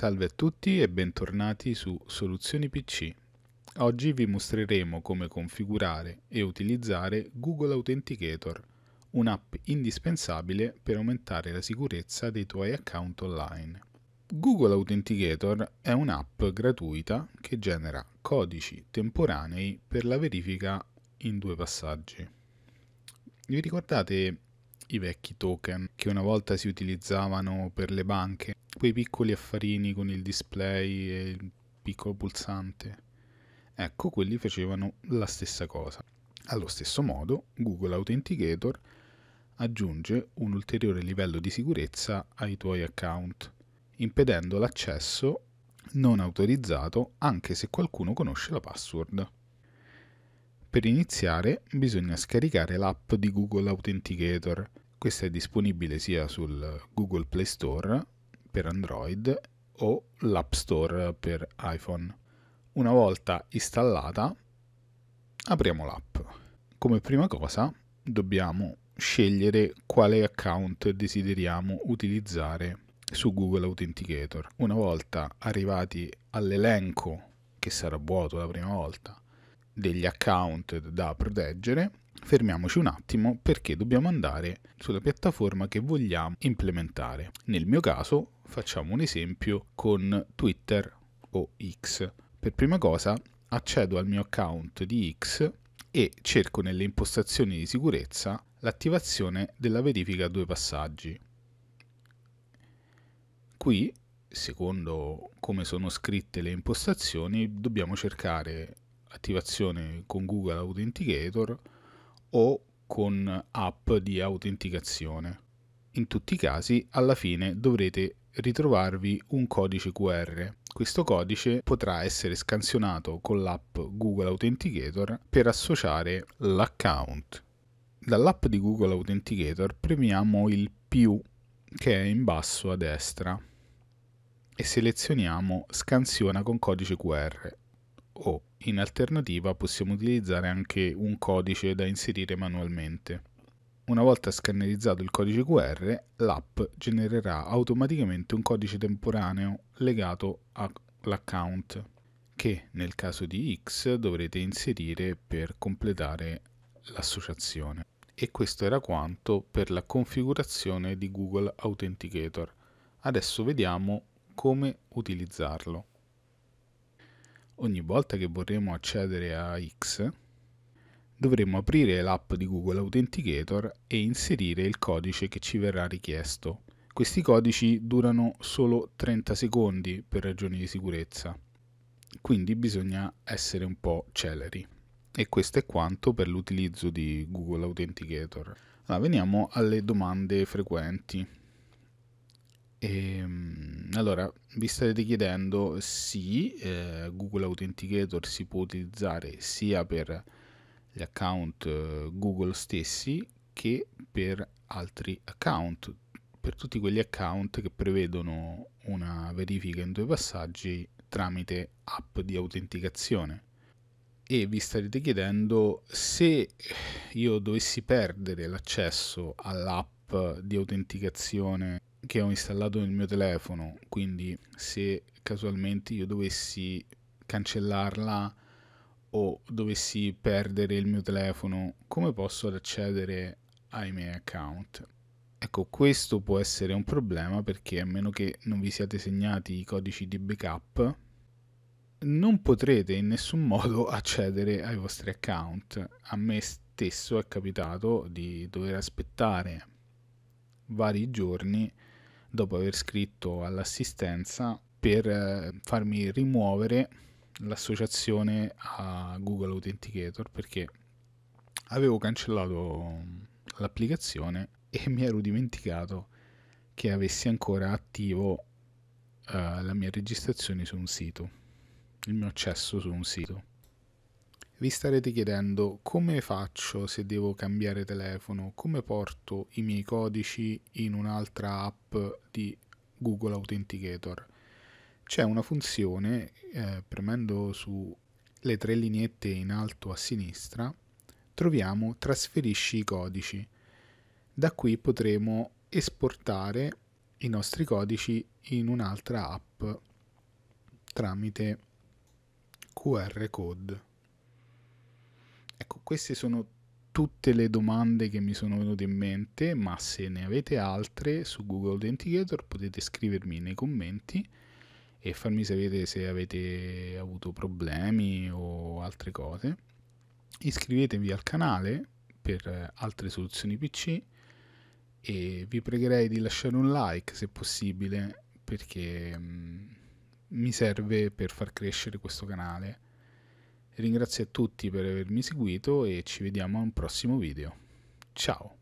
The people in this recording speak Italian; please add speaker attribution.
Speaker 1: Salve a tutti e bentornati su Soluzioni PC. Oggi vi mostreremo come configurare e utilizzare Google Authenticator, un'app indispensabile per aumentare la sicurezza dei tuoi account online. Google Authenticator è un'app gratuita che genera codici temporanei per la verifica in due passaggi. Vi ricordate i vecchi token che una volta si utilizzavano per le banche, quei piccoli affarini con il display e il piccolo pulsante. Ecco, quelli facevano la stessa cosa. Allo stesso modo, Google Authenticator aggiunge un ulteriore livello di sicurezza ai tuoi account, impedendo l'accesso non autorizzato anche se qualcuno conosce la password. Per iniziare bisogna scaricare l'app di Google Authenticator questa è disponibile sia sul Google Play Store per Android o l'App Store per iPhone. Una volta installata, apriamo l'app. Come prima cosa dobbiamo scegliere quale account desideriamo utilizzare su Google Authenticator. Una volta arrivati all'elenco, che sarà vuoto la prima volta, degli account da proteggere, fermiamoci un attimo perché dobbiamo andare sulla piattaforma che vogliamo implementare. Nel mio caso facciamo un esempio con Twitter o X. Per prima cosa accedo al mio account di X e cerco nelle impostazioni di sicurezza l'attivazione della verifica a due passaggi. Qui, secondo come sono scritte le impostazioni, dobbiamo cercare attivazione con Google Authenticator o con app di autenticazione. In tutti i casi, alla fine dovrete ritrovarvi un codice QR. Questo codice potrà essere scansionato con l'app Google Authenticator per associare l'account. Dall'app di Google Authenticator premiamo il più che è in basso a destra e selezioniamo scansiona con codice QR o, in alternativa, possiamo utilizzare anche un codice da inserire manualmente. Una volta scannerizzato il codice QR, l'app genererà automaticamente un codice temporaneo legato all'account che nel caso di X dovrete inserire per completare l'associazione. E questo era quanto per la configurazione di Google Authenticator. Adesso vediamo come utilizzarlo ogni volta che vorremo accedere a X, dovremo aprire l'app di Google Authenticator e inserire il codice che ci verrà richiesto. Questi codici durano solo 30 secondi per ragioni di sicurezza, quindi bisogna essere un po' celeri. E questo è quanto per l'utilizzo di Google Authenticator. Allora, veniamo alle domande frequenti. E, ehm, allora, vi state chiedendo, sì, eh, Google Authenticator si può utilizzare sia per gli account eh, Google stessi che per altri account, per tutti quegli account che prevedono una verifica in due passaggi tramite app di autenticazione. E vi starete chiedendo se io dovessi perdere l'accesso all'app di autenticazione che ho installato nel mio telefono, quindi se casualmente io dovessi cancellarla o dovessi perdere il mio telefono, come posso accedere ai miei account? Ecco, questo può essere un problema perché a meno che non vi siate segnati i codici di backup, non potrete in nessun modo accedere ai vostri account. A me stesso è capitato di dover aspettare vari giorni dopo aver scritto all'assistenza per eh, farmi rimuovere l'associazione a Google Authenticator perché avevo cancellato mm, l'applicazione e mi ero dimenticato che avessi ancora attivo uh, la mia registrazione su un sito, il mio accesso su un sito. Vi starete chiedendo come faccio se devo cambiare telefono, come porto i miei codici in un'altra app di Google Authenticator. C'è una funzione, eh, premendo sulle tre lineette in alto a sinistra, troviamo trasferisci i codici. Da qui potremo esportare i nostri codici in un'altra app tramite QR code queste sono tutte le domande che mi sono venute in mente, ma se ne avete altre su Google Authenticator potete scrivermi nei commenti e farmi sapere se avete avuto problemi o altre cose. Iscrivetevi al canale per altre soluzioni PC e vi pregherei di lasciare un like se possibile perché mm, mi serve per far crescere questo canale Ringrazio a tutti per avermi seguito e ci vediamo a un prossimo video. Ciao!